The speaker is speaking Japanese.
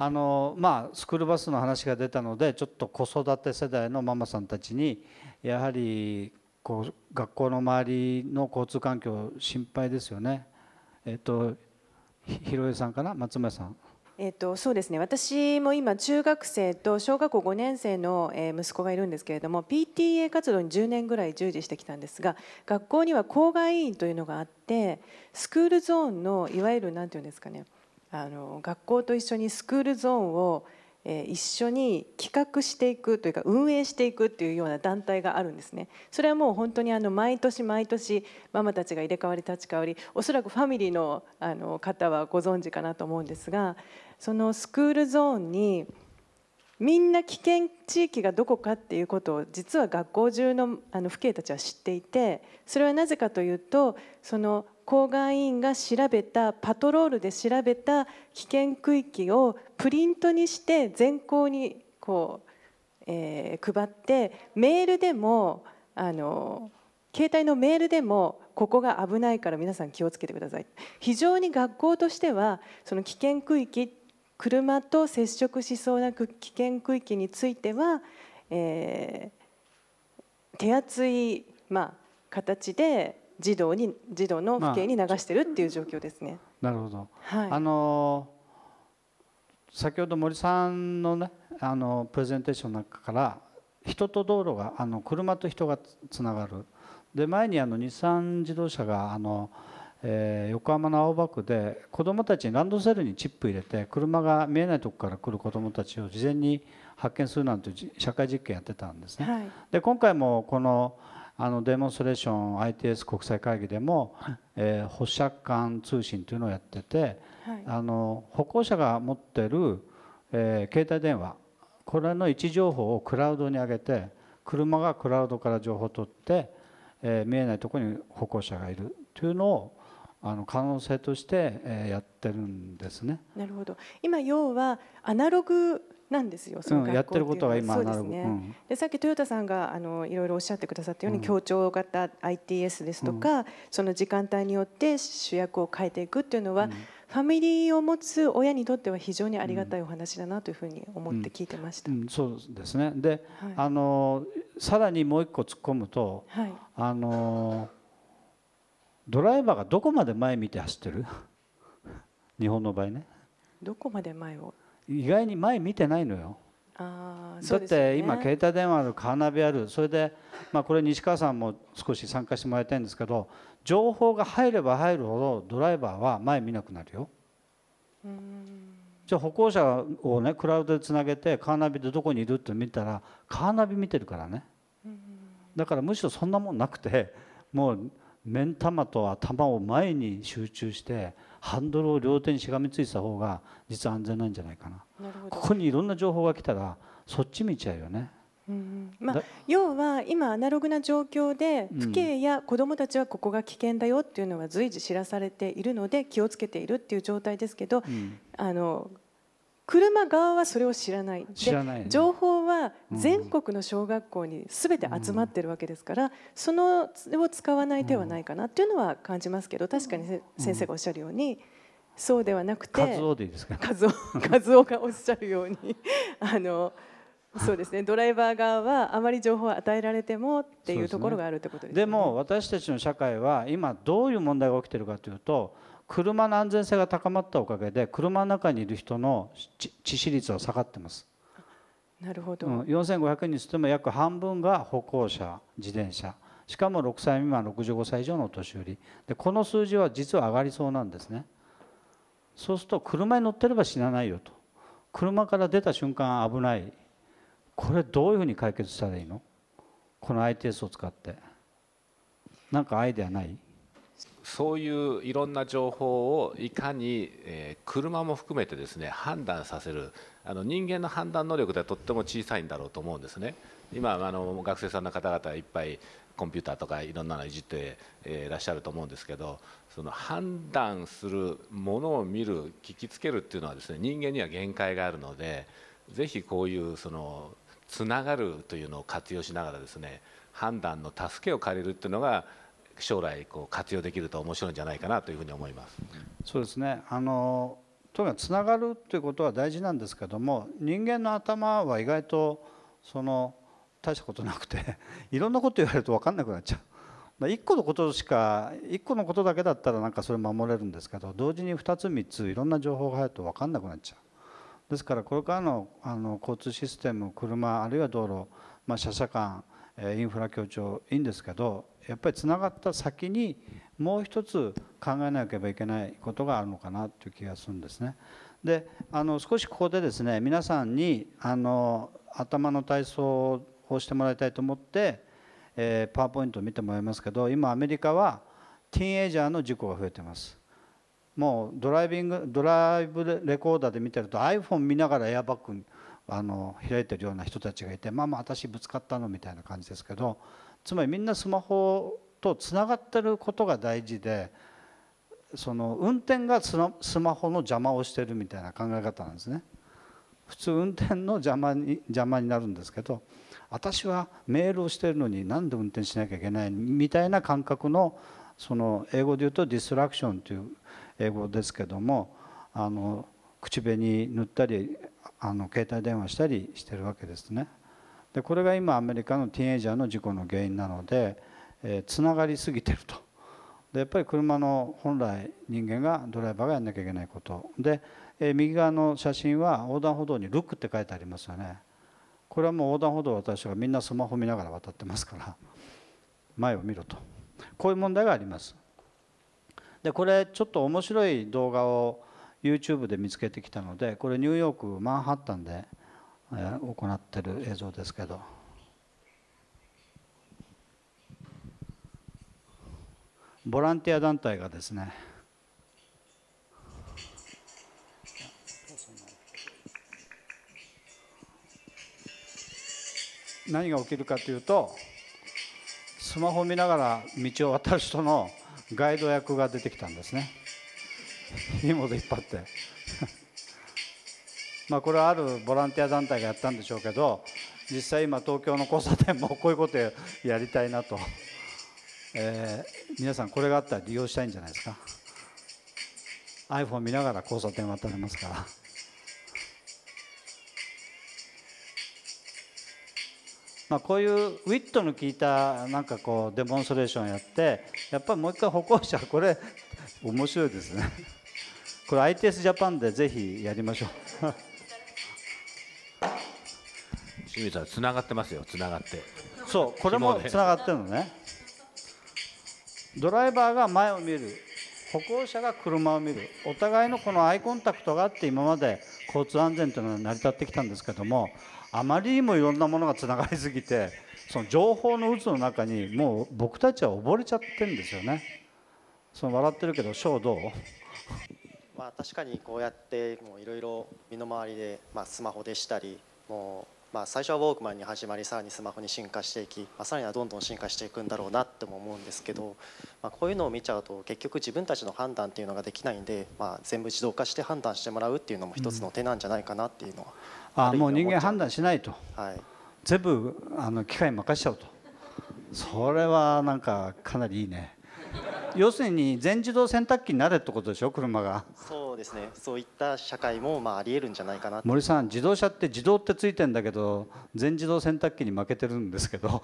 あのまあ、スクールバスの話が出たのでちょっと子育て世代のママさんたちにやはりこう学校の周りの交通環境心配ですよね。えっと広江さんかな松村さん。えっと、そうですね私も今中学生と小学校5年生の息子がいるんですけれども PTA 活動に10年ぐらい従事してきたんですが学校には校外委員というのがあってスクールゾーンのいわゆる何て言うんですかねあの学校と一緒にスクールゾーンを、え一緒に企画していくというか運営していくというような団体があるんですね。それはもう本当にあの毎年毎年ママたちが入れ替わり立ち替わりおそらくファミリーのあの方はご存知かなと思うんですがそのスクールゾーンにみんな危険地域がどこかっていうことを実は学校中のあの父兄たちは知っていてそれはなぜかというとその公害委員が調べたパトロールで調べた危険区域をプリントにして全校にこう、えー、配ってメールでもあの携帯のメールでもここが危ないから皆さん気をつけてください非常に学校としてはその危険区域車と接触しそうな危険区域については、えー、手厚い、まあ、形で児童に児童の父兄に流してるっていう状況ですね。まあ、なるほど、はい、あの先ほど森さんの,、ね、あのプレゼンテーションの中から人と道路があの車と人がつながるで前にあの日産自動車があの、え横浜の青葉区で子どもたちにランドセルにチップ入れて車が見えないとこから来る子どもたちを事前に発見するなんて社会実験やってたんですね。はい、で今回もこのあのデモンストレーション ITS 国際会議でも、えー、保釈間通信というのをやってて、はい、あの歩行者が持ってる、えー、携帯電話これの位置情報をクラウドに上げて車がクラウドから情報を取って、えー、見えないところに歩行者がいるというのをあの可能性としてやってるんですね。なるほど。今要はアナログなんですよ。その、うん、やってることが今アナログ。で、ねうん、さっき豊田さんがあのいろいろおっしゃってくださったように、うん、協調型 ITS ですとか、その時間帯によって主役を変えていくっていうのは。ファミリーを持つ親にとっては非常にありがたいお話だなというふうに思って聞いてました。そうですね。で、はい、あのさらにもう一個突っ込むと、はい、あの。ドライバーがどこまで前見て走ってる 日本の場合ねどこまで前を意外に前見てないのよあそう、ね、だって今携帯電話あるカーナビあるそれで、まあ、これ西川さんも少し参加してもらいたいんですけど情報が入れば入るほどドライバーは前見なくなるよ。じゃあ歩行者をねクラウドでつなげてカーナビでどこにいるって見たらカーナビ見てるからねだからむしろそんなもんなくてもう目ん玉と頭を前に集中してハンドルを両手にしがみついた方が実は安全なんじゃないかなここにいろんな情報が来たらそっち見ちゃうよね。うんまあ、要は今アナログな状況で父兄や子どもたちはここが危険だよっていうのが随時知らされているので気をつけているっていう状態ですけど、うん、あの車側はそれを知らない知らない、ね、情報は全国の小学校に全て集まってるわけですから、うん、そのを使わない手はないかなっていうのは感じますけど確かに先生がおっしゃるように、そうではなくて数をでいいですか数を数がおっしゃるように あのそうですねドライバー側はあまり情報を与えられてもっていうところがあるってことです、ねでね、でも私たちの社会は今どういう問題が起きてるかというと車の安全性が高まったおかげで車の中にいる人の致死率は下がってます。なるほど、うん、4500人しても約半分が歩行者自転車しかも6歳未満65歳以上のお年寄りでこの数字は実は上がりそうなんですねそうすると車に乗ってれば死なないよと車から出た瞬間危ないこれどういうふうに解決したらいいのこの ITS を使って何かアイデアないそういういろんな情報をいかに、えー、車も含めてですね判断させるあの人間の判断能力ではとっても小さいんだろうと思うんですね。今あの学生さんの方々いっぱいコンピューターとかいろんなのいじっていらっしゃると思うんですけどその判断するものを見る聞きつけるっていうのはですね人間には限界があるので是非こういうそのつながるというのを活用しながらですね判断の助けを借りるっていうのが将来こう活用できると面白いんじゃないかなというふうに思います。そうですねあのとにかくつながるということは大事なんですけども人間の頭は意外とその大したことなくて いろんなこと言われると分かんなくなっちゃう。1個のことしか1個のことだけだったらなんかそれ守れるんですけど同時に2つ3ついろんな情報が入ると分かんなくなっちゃうですからこれからのあの交通システム車あるいは道路、まあ、車車間インフラ協調いいんですけどやっぱりつながった先にもう一つ考えなければいけないことがあるのかなという気がするんですね。であの少しここでですね皆さんにあの頭の体操をしてもらいたいと思って、えー、パワーポイントを見てもらいますけど今アメリカはティーンエイジャーの事故が増えてます。もうドライビングドライブレコーダーで見てると iPhone 見ながらエアバッグあの開いてるような人たちがいてまあまあ私ぶつかったのみたいな感じですけどつまりみんなスマホとつながってることが大事でその運転がスマホの邪魔をしてるみたいな考え方なんですね。普通運転の邪魔に邪魔になるんですけど私はメールをしてるのになんで運転しなきゃいけないみたいな感覚のその英語で言うとディストラクションという英語ですけどもあの口紅塗ったりあの携帯電話したりしてるわけですね。でこれが今アメリカのティーンエイジャーの事故の原因なので、えー、がりすぎてるとでやっぱり車の本来人間がドライバーがやんなきゃいけないことで、えー、右側の写真は横断歩道に「ルック」って書いてありますよねこれはもう横断歩道私渡がみんなスマホ見ながら渡ってますから前を見ろとこういう問題がありますでこれちょっと面白い動画を YouTube で見つけてきたのでこれニューヨークマンハッタンで行ってる映像ですけどボランティア団体がですね何が起きるかというとスマホ見ながら道を渡る人のガイド役が出てきたんですね。紐で引っ張って まあこれはあるボランティア団体がやったんでしょうけど実際今東京の交差点もこういうことやりたいなと、えー、皆さんこれがあったら利用したいんじゃないですか iPhone 見ながら交差点渡れますから。まあ、こういうウィットの効いたなんかこうデモンストレーションやってやっぱりもう一回歩行者これ面白いですね。これ ITS ジャパンでぜひやりましょう清水さんつながってますよつながってそうこれもつながってるのねドライバーが前を見る歩行者が車を見るお互いのこのアイコンタクトがあって今まで交通安全というのは成り立ってきたんですけどもあまりにもいろんなものがつながりすぎてその情報の渦の中にもう僕たちは溺れちゃってるんですよねその笑ってるけどショーどうまあ、確かにこうやっていろいろ身の回りで、まあ、スマホでしたりもう、まあ、最初はウォークマンに始まりさらにスマホに進化していき、まあ、さらにはどんどん進化していくんだろうなっても思うんですけど、まあ、こういうのを見ちゃうと結局自分たちの判断っていうのができないんで、まあ、全部自動化して判断してもらうっていうのも一つの手なんじゃないかなっていうのは、うん、ああもう人間判断しないと、はい、全部あの機械に任せちゃうとそれはなんかかなりいいね。要するに全自動洗濯機になれってことでしょ車がそうですねそういった社会もまあありえるんじゃないかな森さん自動車って自動ってついてんだけど全自動洗濯機に負けてるんですけど